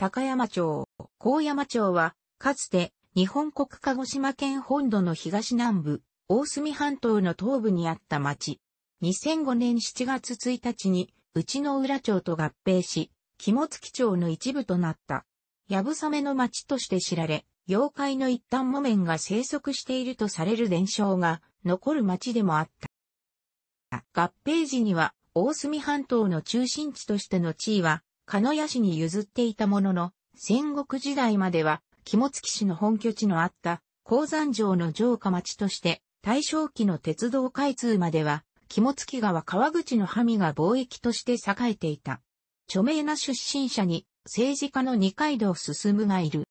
高山町、高山町は、かつて、日本国鹿児島県本土の東南部、大隅半島の東部にあった町。2005年7月1日に、内の浦町と合併し、肝付町の一部となった。やぶさめの町として知られ、妖怪の一端木綿が生息しているとされる伝承が残る町でもあった。合併時には、大隅半島の中心地としての地位は鹿屋市に譲っていたものの、戦国時代までは、肝付市の本拠地のあった、鉱山城の城下町として、大正期の鉄道開通までは、肝付川川口のハが貿易として栄えていた。著名な出身者に、政治家の二階堂進がいる。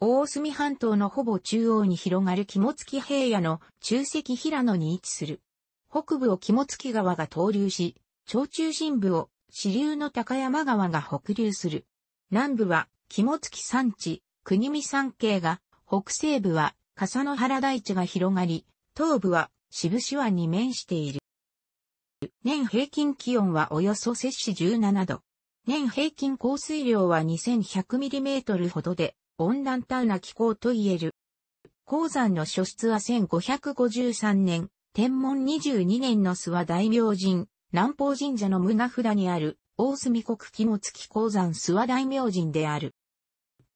大隅半島のほぼ中央に広がる肝付平野の中石平野に位置する。北部を肝付川が投流し、町中心部を支流の高山川が北流する。南部は、肝付山地、国見山系が、北西部は、笠野原大地が広がり、東部は、渋市湾に面している。年平均気温はおよそ摂氏17度。年平均降水量は 2100mm ほどで、温暖タウな気候と言える。鉱山の初出は1553年、天文22年の諏訪大明神、南方神社の胸札にある、大隅国肝付鉱山諏訪大明神である。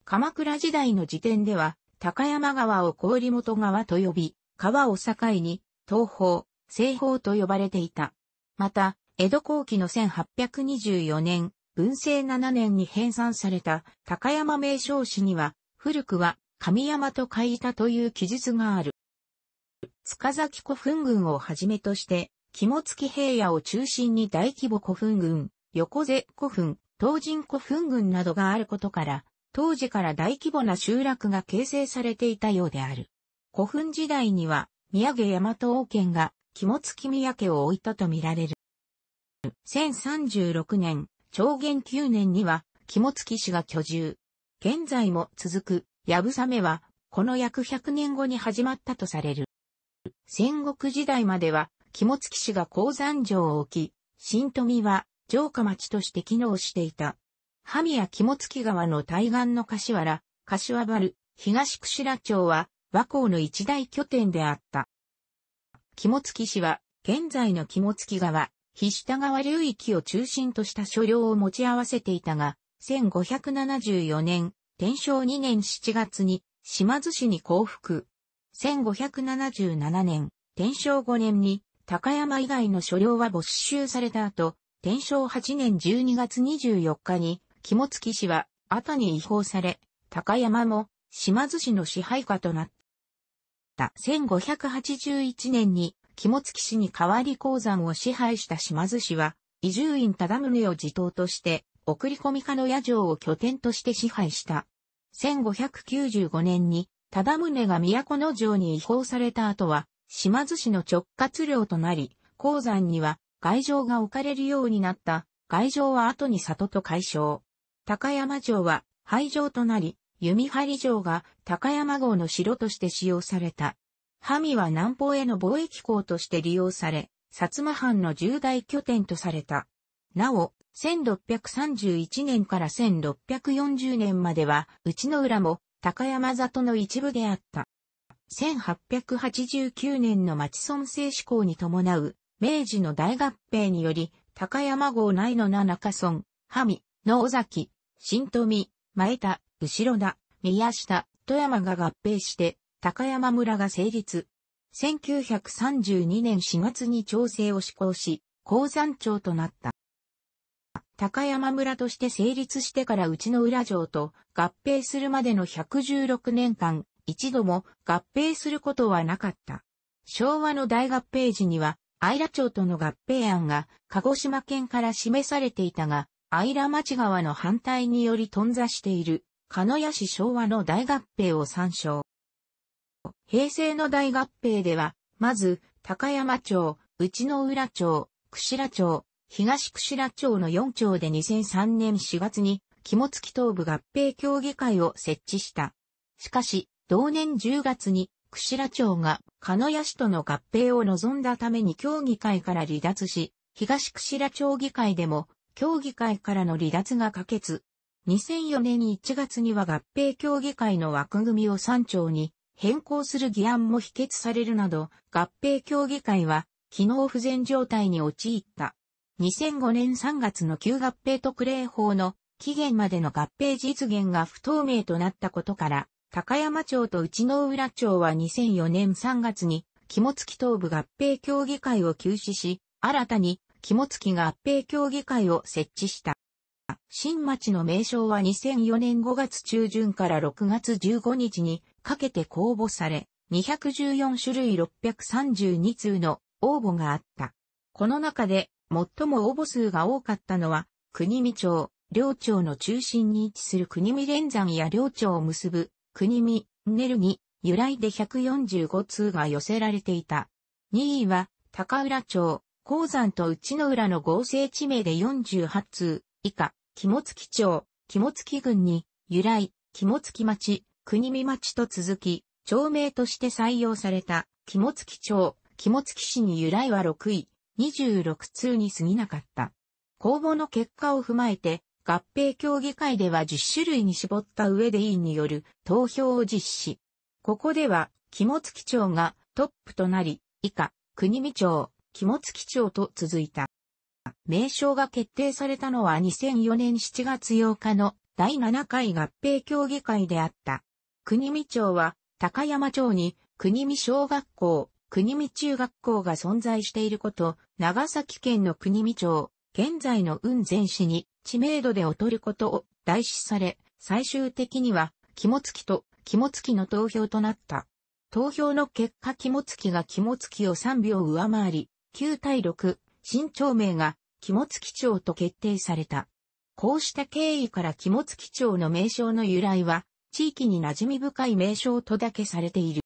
鎌倉時代の時点では、高山川を氷元川と呼び、川を境に、東方、西方と呼ばれていた。また、江戸後期の1824年、文政7年に編纂された高山名称史には、古くは神山と書いたという記述がある。塚崎古墳群をはじめとして、肝付平野を中心に大規模古墳群、横瀬古墳、東人古墳群などがあることから、当時から大規模な集落が形成されていたようである。古墳時代には、宮城大和王権が肝付宮家を置いたとみられる。1036年、長元9年には、肝付氏が居住。現在も続く、やぶさめは、この約100年後に始まったとされる。戦国時代までは、肝付市が鉱山城を置き、新富は城下町として機能していた。ハミや肝付川の対岸の柏原、柏原、東串良町は和光の一大拠点であった。肝付市は、現在の肝付川、菱下川流域を中心とした所領を持ち合わせていたが、1574年、天正2年7月に、島津市に降伏。1577年、天正5年に、高山以外の所領は没収された後、天正8年12月24日に、肝付氏は、後に移行され、高山も、島津氏の支配下となった。1581年に、肝付氏に代わり鉱山を支配した島津氏は、移住院忠宗を自頭として、送り込み家の野城を拠点として支配した。1595年に、忠宗が都の城に移行された後は、島津市の直轄領となり、鉱山には外城が置かれるようになった。外城は後に里と解消。高山城は廃城となり、弓張城が高山号の城として使用された。ハミは南方への貿易港として利用され、薩摩藩の重大拠点とされた。なお、1631年から1640年までは、内の浦も高山里の一部であった。1889年の町村制施行に伴う、明治の大合併により、高山号内の七中村、萩、野尾崎、新富、前田、後ろ田、宮下、富山が合併して、高山村が成立。1932年4月に調整を施行し、鉱山町となった。高山村として成立してから内の浦城と合併するまでの116年間、一度も合併することはなかった。昭和の大合併時には、アイラ町との合併案が鹿児島県から示されていたが、アイラ町側の反対により頓挫している、鹿屋市昭和の大合併を参照。平成の大合併では、まず、高山町、内野浦町、串良町、東串良町の4町で2003年4月に、肝付東部合併協議会を設置した。しかし、同年10月に、串良町が、鹿屋市との合併を望んだために協議会から離脱し、東串良町議会でも、協議会からの離脱が可決。2004年1月には合併協議会の枠組みを山町に変更する議案も否決されるなど、合併協議会は、機能不全状態に陥った。2005年3月の旧合併特例法の期限までの合併実現が不透明となったことから、高山町と内野浦町は2004年3月に、肝付東部合併協議会を休止し、新たに肝付合併協議会を設置した。新町の名称は2004年5月中旬から6月15日にかけて公募され、214種類632通の応募があった。この中で最も応募数が多かったのは、国見町、両町の中心に位置する国見連山や両町を結ぶ国見、ネルに由来で145通が寄せられていた。2位は、高浦町、鉱山と内の浦の合成地名で48通、以下、肝付町、肝付郡に、由来、肝付町、国見町と続き、町名として採用された、肝付町、肝付市に由来は6位、26通に過ぎなかった。公募の結果を踏まえて、合併協議会では10種類に絞った上で委員による投票を実施。ここでは、肝付町がトップとなり、以下、国見町、肝付町と続いた。名称が決定されたのは2004年7月8日の第7回合併協議会であった。国見町は高山町に国見小学校、国見中学校が存在していること、長崎県の国見町、現在の雲仙市に知名度で劣ることを代視され、最終的には、肝付きと肝付きの投票となった。投票の結果肝付きが肝付きを3秒上回り、9対6、新長名が肝付き長と決定された。こうした経緯から肝付き長の名称の由来は、地域に馴染み深い名称とだけされている。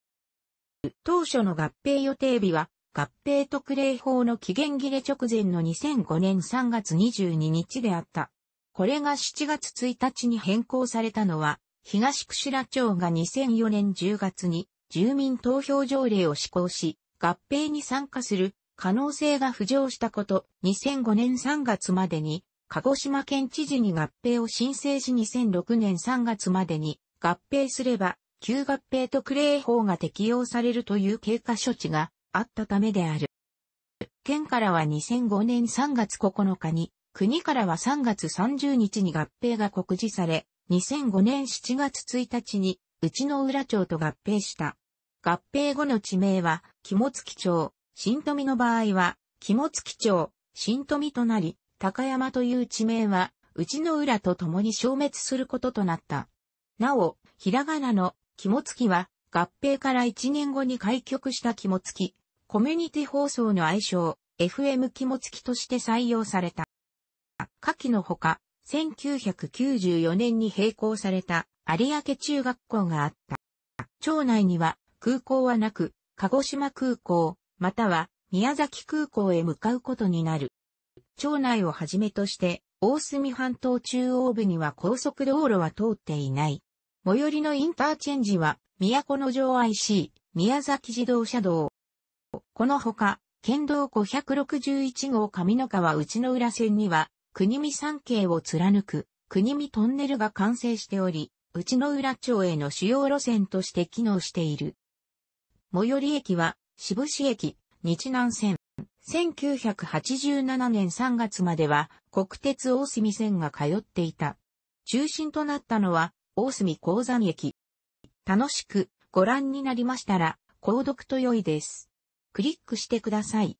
当初の合併予定日は、合併特例法の期限切れ直前の2005年3月22日であった。これが7月1日に変更されたのは、東串良町が2004年10月に住民投票条例を施行し、合併に参加する可能性が浮上したこと、2005年3月までに、鹿児島県知事に合併を申請し2006年3月までに合併すれば、旧合併特例法が適用されるという経過処置があったためである。県からは2005年3月9日に国からは3月30日に合併が告示され、2005年7月1日に、内の浦町と合併した。合併後の地名は、肝付町、新富の場合は、肝付町、新富となり、高山という地名は、内の浦と共に消滅することとなった。なお、ひらがなの肝付は、合併から1年後に開局した肝付、コミュニティ放送の愛称、FM 肝付として採用された。下記のほか、1994年に閉校された有明中学校があった。町内には空港はなく、鹿児島空港、または宮崎空港へ向かうことになる。町内をはじめとして、大隅半島中央部には高速道路は通っていない。最寄りのインターチェンジは、都の城 IC、宮崎自動車道。このほか、県道561号上野川内の浦線には、国見山系を貫く国見トンネルが完成しており、内野浦町への主要路線として機能している。最寄り駅は、渋市駅、日南線。1987年3月までは、国鉄大隅線が通っていた。中心となったのは、大隅鉱山駅。楽しくご覧になりましたら、購読と良いです。クリックしてください。